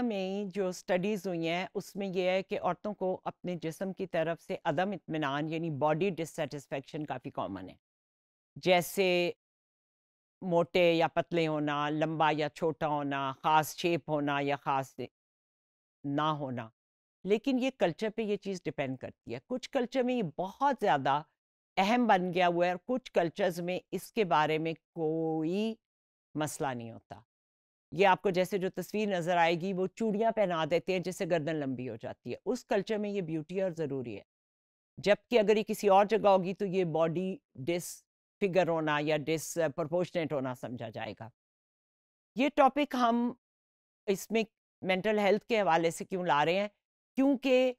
दुनिया में जो स्टडीज़ हुई हैं उसमें यह है कि औरतों को अपने जिसम की तरफ से अदम इतमान यानी बॉडी डिससेटिस्फेक्शन काफ़ी कॉमन है जैसे मोटे या पतले होना लंबा या छोटा होना ख़ास शेप होना या ख़ास ना होना लेकिन ये कल्चर पे ये चीज़ डिपेंड करती है कुछ कल्चर में ये बहुत ज़्यादा अहम बन गया हुआ है और कुछ कल्चर्स में इसके बारे में कोई मसला नहीं होता ये आपको जैसे जो तस्वीर नज़र आएगी वो चूड़ियाँ पहना देते हैं जिससे गर्दन लंबी हो जाती है उस कल्चर में ये ब्यूटी और ज़रूरी है जबकि अगर ये किसी और जगह होगी तो ये बॉडी डिस फिगर होना या डिस प्रपोर्शनेट होना समझा जाएगा ये टॉपिक हम इसमें मेंटल हेल्थ के हवाले से क्यों ला रहे हैं क्योंकि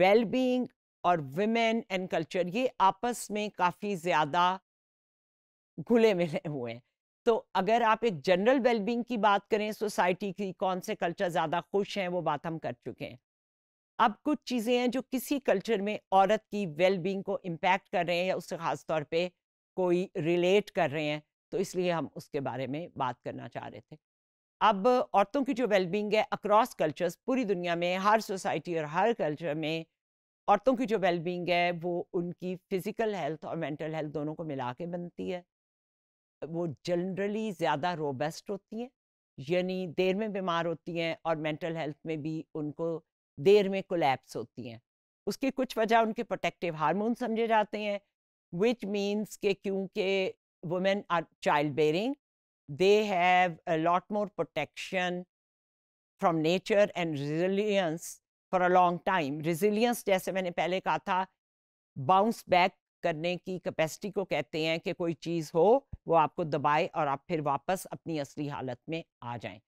वेलबींग और वमेन एंड कल्चर ये आपस में काफ़ी ज़्यादा घुले मिले हुए हैं तो अगर आप एक जनरल वेलबींग की बात करें सोसाइटी की कौन से कल्चर ज़्यादा खुश हैं वो बात हम कर चुके हैं अब कुछ चीज़ें हैं जो किसी कल्चर में औरत की वेलबींग को इम्पैक्ट कर रहे हैं या उससे ख़ास तौर पर कोई रिलेट कर रहे हैं तो इसलिए हम उसके बारे में बात करना चाह रहे थे अब औरतों की जो वेलबींग है अक्रॉस कल्चर्स पूरी दुनिया में हर सोसाइटी और हर कल्चर में औरतों की जो वेलबींग है वो उनकी फ़िज़िकल हेल्थ और मेंटल हेल्थ दोनों को मिला के बनती है वो जनरली ज़्यादा रोबेस्ट होती हैं यानी देर में बीमार होती हैं और मेंटल हेल्थ में भी उनको देर में कोलैप्स होती हैं उसकी कुछ वजह उनके प्रोटेक्टिव हार्मोन समझे जाते हैं विच मीन्स के क्योंकि women are child bearing they have lot more protection from nature and resilience for a long time resilience जैसे मैंने पहले कहा था बाउंस बैक करने की कैपेसिटी को कहते हैं कि कोई चीज़ हो वो आपको दबाए और आप फिर वापस अपनी असली हालत में आ जाएं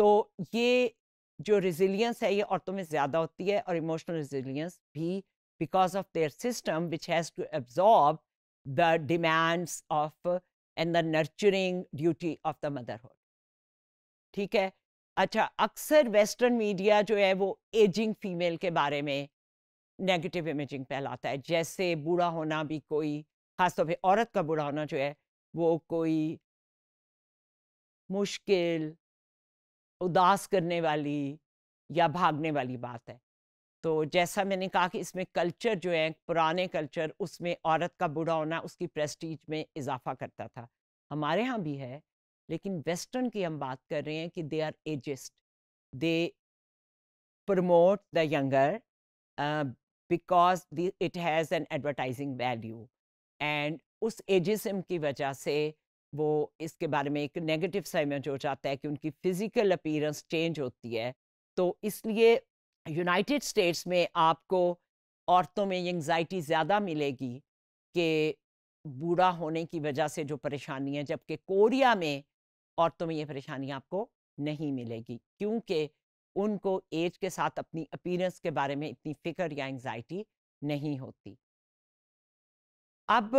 तो ये जो रिजिलियंस है ये औरतों में ज़्यादा होती है और इमोशनल रिजिलियंस भी because of their system which has to absorb the demands of and the nurturing duty of the motherhood ठीक है अच्छा अक्सर वेस्टर्न मीडिया जो है वो एजिंग फीमेल के बारे में नेगेटिव इमेजिंग फैलाता है जैसे बूढ़ा होना भी कोई ख़ासतौर पर औरत का बूढ़ा होना जो है वो कोई मुश्किल उदास करने वाली या भागने वाली बात है तो जैसा मैंने कहा कि इसमें कल्चर जो है पुराने कल्चर उसमें औरत का बूढ़ा होना उसकी प्रेस्टीज में इजाफा करता था हमारे यहाँ भी है लेकिन वेस्टर्न की हम बात कर रहे हैं कि they are adjust they promote the younger because it has an advertising value and उस एजिज्म की वजह से वो इसके बारे में एक नेगेटिव समझ हो जाता है कि उनकी फ़िज़िकल अपीरेंस चेंज होती है तो इसलिए यूनाइटेड स्टेट्स में आपको औरतों में एंगजाइटी ज़्यादा मिलेगी कि बूढ़ा होने की वजह से जो परेशानी है जबकि कोरिया में औरतों में ये परेशानी आपको नहीं मिलेगी क्योंकि उनको एज के साथ अपनी अपीरेंस के बारे में इतनी फिक्र या एंगजाइटी नहीं होती अब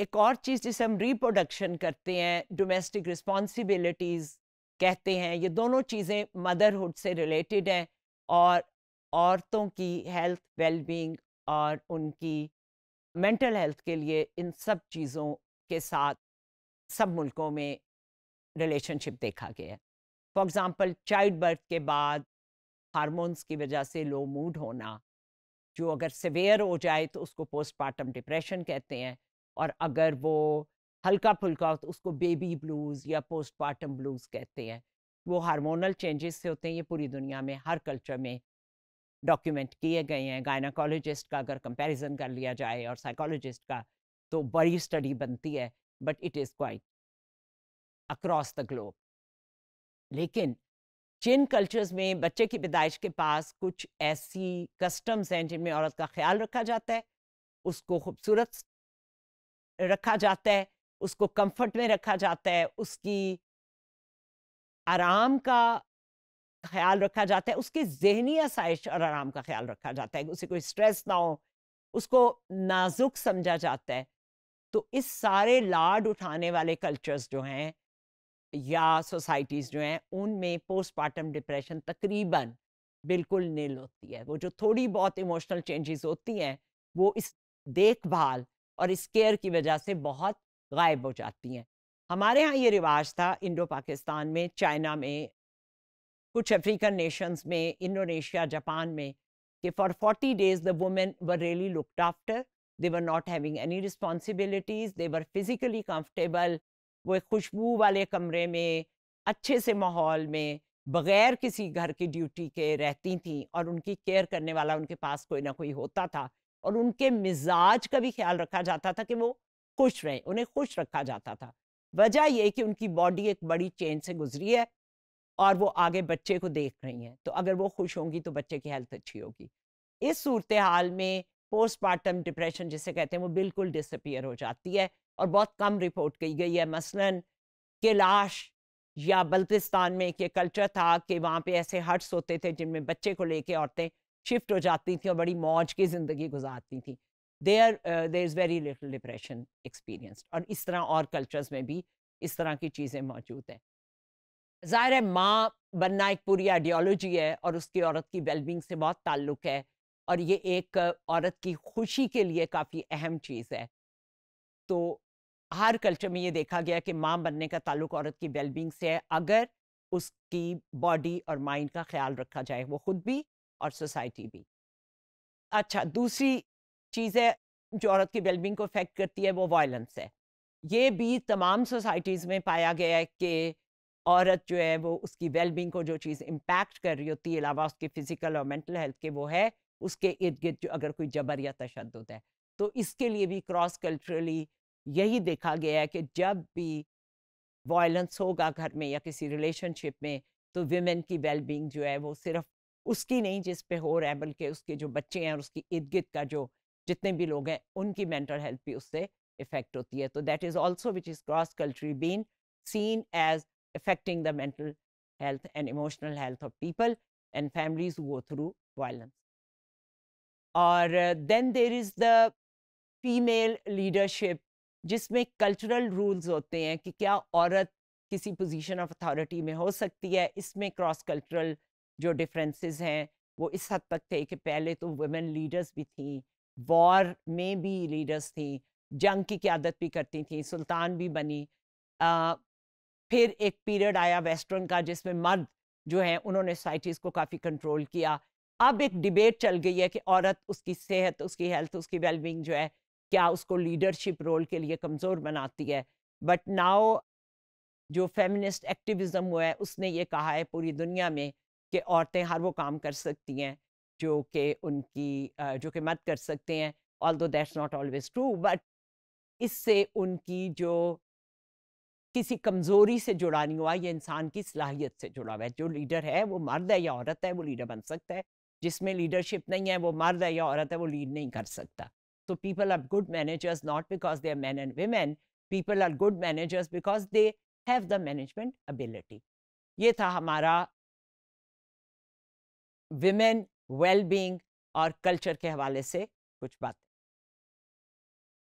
एक और चीज़ जिसे हम रिप्रोडक्शन करते हैं डोमेस्टिक रिस्पॉन्सिबिलिटीज़ कहते हैं ये दोनों चीज़ें मदरहुड से रिलेटेड हैं और औरतों की हेल्थ वेलबींग और उनकी मेंटल हेल्थ के लिए इन सब चीज़ों के साथ सब मुल्कों में रिलेशनशिप देखा गया है फॉर एग्ज़ाम्पल चाइल्ड बर्थ के बाद हार्मोन्स की वजह से लो मूड होना जो अगर सिवेयर हो जाए तो उसको पोस्टमार्टम डिप्रेशन कहते हैं और अगर वो हल्का फुल्का हो तो उसको बेबी ब्लूज़ या पोस्टमार्टम ब्लूज़ कहते हैं वो हार्मोनल चेंजेस से होते हैं ये पूरी दुनिया में हर कल्चर में डॉक्यूमेंट किए गए हैं गायनाकोलॉजिस्ट का अगर कंपैरिजन कर लिया जाए और साइकोलॉजिस्ट का तो बड़ी स्टडी बनती है but it is quite across the globe लेकिन जिन कल्चर्स में बच्चे की पैदाइश के पास कुछ ऐसी कस्टम्स हैं जिनमें औरत का ख्याल रखा जाता है उसको खूबसूरत रखा जाता है उसको कंफर्ट में रखा जाता है उसकी आराम का ख्याल रखा जाता है उसकी जहनी आसाइश और आराम का ख्याल रखा जाता है उसे कोई स्ट्रेस ना हो उसको नाजुक समझा जाता है तो इस सारे लाड उठाने वाले कल्चर्स जो हैं या सोसाइटीज़ जो हैं उनमें पोस्टमार्टम डिप्रेशन तकरीबन बिल्कुल नील होती है वो जो थोड़ी बहुत इमोशनल चेंजेस होती हैं वो इस देखभाल और इस केयर की वजह से बहुत गायब हो जाती हैं हमारे यहाँ ये रिवाज था इंडो पाकिस्तान में चाइना में कुछ अफ्रीकन नेशंस में इंडोनेशिया जापान में कि for forty days the women were really looked after they were not having any responsibilities they were physically comfortable वो एक खुशबू वाले कमरे में अच्छे से माहौल में बगैर किसी घर की ड्यूटी के रहती थी और उनकी केयर करने वाला उनके पास कोई ना कोई होता था और उनके मिजाज का भी ख्याल रखा जाता था कि वो खुश रहें उन्हें खुश रखा जाता था वजह यह कि उनकी बॉडी एक बड़ी चेंज से गुजरी है और वो आगे बच्चे को देख रही हैं तो अगर वो खुश होंगी तो बच्चे की हेल्थ अच्छी होगी इस सूरत हाल में पोस्टमार्टम डिप्रेशन जिसे कहते हैं वो बिल्कुल डिसअपियर हो जाती है और बहुत कम रिपोर्ट की गई है मसलन कैलाश या बल्तिस्तान में एक ये कल्चर था कि वहाँ पे ऐसे हट्स होते थे जिनमें बच्चे को लेके औरतें शिफ्ट हो जाती थी और बड़ी मौज की ज़िंदगी गुजारती थी there there is very little depression experienced और इस तरह और कल्चर्स में भी इस तरह की चीज़ें मौजूद हैं ज़ाहिर है माँ बनना एक पूरी आइडियोलॉजी है और उसकी औरत की वेलबिंग से बहुत ताल्लुक़ है और ये एक औरत की खुशी के लिए काफ़ी अहम चीज़ है तो हर कल्चर में ये देखा गया कि माँ बनने का ताल्लुक औरत की वेलबींग से है अगर उसकी बॉडी और माइंड का ख्याल रखा जाए वो खुद भी और सोसाइटी भी अच्छा दूसरी चीज़ है जो औरत की वेलबींग को इफेक्ट करती है वो वायलेंस है ये भी तमाम सोसाइटीज़ में पाया गया है कि औरत जो है वो उसकी वेलबींग को जो चीज़ इम्पैक्ट कर रही होती है अलावा उसके फिजिकल और मेंटल हेल्थ के वो है उसके इर्द गिर्द जो अगर कोई जबर या तशद है तो इसके लिए भी क्रॉस कल्चरली यही देखा गया है कि जब भी वायलेंस होगा घर में या किसी रिलेशनशिप में तो विमेन की वेलबींग जो है वो सिर्फ उसकी नहीं जिस पे हो रहा है बल्कि उसके जो बच्चे हैं और उसकी इर्द गिर्द का जो जितने भी लोग हैं उनकी मेंटल हेल्थ भी उससे इफेक्ट होती है तो that is also which is cross culturally been seen as affecting the mental health and emotional health of people and families go through violence और then there is the female leadership जिसमें cultural rules होते हैं कि क्या औरत किसी position of authority में हो सकती है इसमें क्रॉस कल्चरल जो डिफरेंसेस हैं वो इस हद तक थे कि पहले तो वुमेन लीडर्स भी थी वॉर में भी लीडर्स थी जंग की क्यादत भी करती थी सुल्तान भी बनी आ, फिर एक पीरियड आया वेस्टर्न का जिसमें मर्द जो हैं उन्होंने सोसाइटीज़ को काफ़ी कंट्रोल किया अब एक डिबेट चल गई है कि औरत उसकी सेहत उसकी हेल्थ उसकी वेलबींग जो है क्या उसको लीडरशिप रोल के लिए कमज़ोर बनाती है बट नाओ जो फेमिनिस्ट एक्टिविज़म हुआ है उसने ये कहा है पूरी दुनिया में कि औरतें हर वो काम कर सकती हैं जो कि उनकी जो कि मत कर सकते हैं although that's not always true but इससे उनकी जो किसी कमज़ोरी से जुड़ा नहीं हुआ यह इंसान की सलाहियत से जुड़ा हुआ है जो लीडर है वो मर्द है या औरत है वो लीडर बन सकता है जिसमें लीडरशिप नहीं है वो मर्द है या औरत है वो लीड नहीं कर सकता So people are good managers not because they are men and women, people are good managers because they have the management ability. ye tha hamara women well being aur culture ke hawale se kuch baat